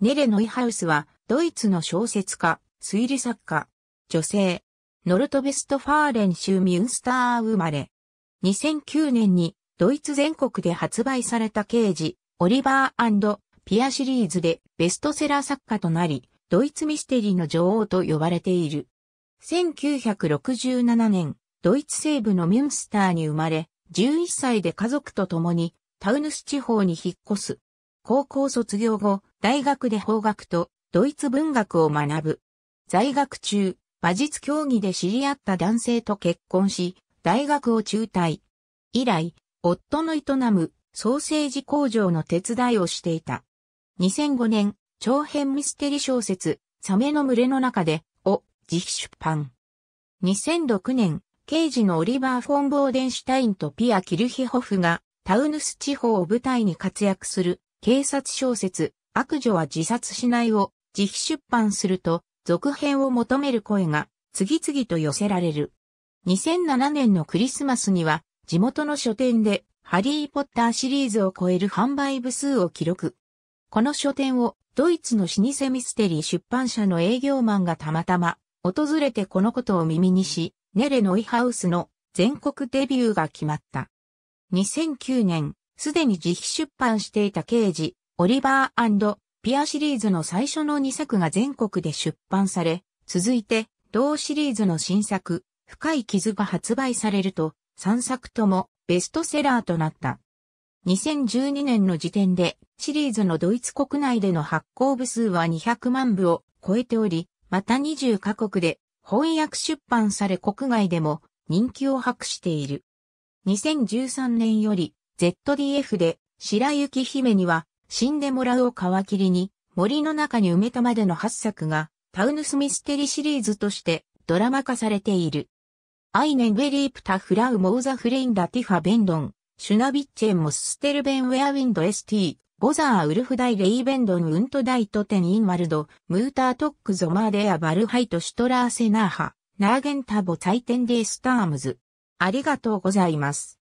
ネレ・ノイハウスは、ドイツの小説家、推理作家、女性、ノルトベストファーレン州ミュンスター生まれ。2009年に、ドイツ全国で発売された刑事、オリバーピアシリーズでベストセラー作家となり、ドイツミステリーの女王と呼ばれている。1967年、ドイツ西部のミュンスターに生まれ、11歳で家族と共にタウヌス地方に引っ越す。高校卒業後、大学で法学とドイツ文学を学ぶ。在学中、馬術競技で知り合った男性と結婚し、大学を中退。以来、夫の営むソーセージ工場の手伝いをしていた。2005年、長編ミステリ小説、サメの群れの中で、を自費出版。2006年、刑事のオリバー・フォン・ボーデンシュタインとピア・キルヒホフが、タウヌス地方を舞台に活躍する警察小説、悪女は自殺しないを自費出版すると、続編を求める声が次々と寄せられる。2007年のクリスマスには、地元の書店で、ハリー・ポッターシリーズを超える販売部数を記録。この書店を、ドイツの老舗ミステリー出版社の営業マンがたまたま、訪れてこのことを耳にし、ネレ・ノイハウスの全国デビューが決まった。2009年、すでに自費出版していた刑事、オリバーピアシリーズの最初の2作が全国で出版され、続いて、同シリーズの新作、深い傷が発売されると、3作ともベストセラーとなった。2012年の時点で、シリーズのドイツ国内での発行部数は200万部を超えており、また20カ国で翻訳出版され国外でも人気を博している。2013年より ZDF で、白雪姫には、死んでもらうを皮切りに、森の中に埋めたまでの8作が、タウヌスミステリシリーズとしてドラマ化されている。アイネンベリープタフラウモーザフレインダティファベンドン、シュナビッチェンモスステルベンウェアウィンド ST、ゴザーウルフダイレイベンドンウントダイトテンインワルド、ムータートックゾマーデアバルハイトシュトラーセナーハ、ナーゲンタボテンデイスタームズ。ありがとうございます。